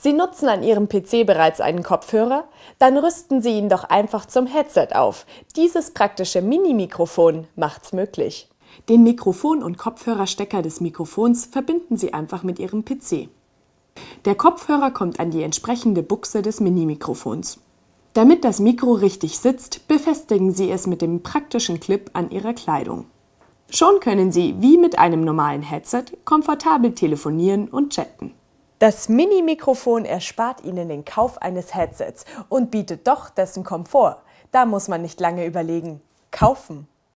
Sie nutzen an Ihrem PC bereits einen Kopfhörer? Dann rüsten Sie ihn doch einfach zum Headset auf. Dieses praktische Mini-Mikrofon macht's möglich. Den Mikrofon- und Kopfhörerstecker des Mikrofons verbinden Sie einfach mit Ihrem PC. Der Kopfhörer kommt an die entsprechende Buchse des Mini-Mikrofons. Damit das Mikro richtig sitzt, befestigen Sie es mit dem praktischen Clip an Ihrer Kleidung. Schon können Sie, wie mit einem normalen Headset, komfortabel telefonieren und chatten. Das Mini-Mikrofon erspart Ihnen den Kauf eines Headsets und bietet doch dessen Komfort. Da muss man nicht lange überlegen. Kaufen!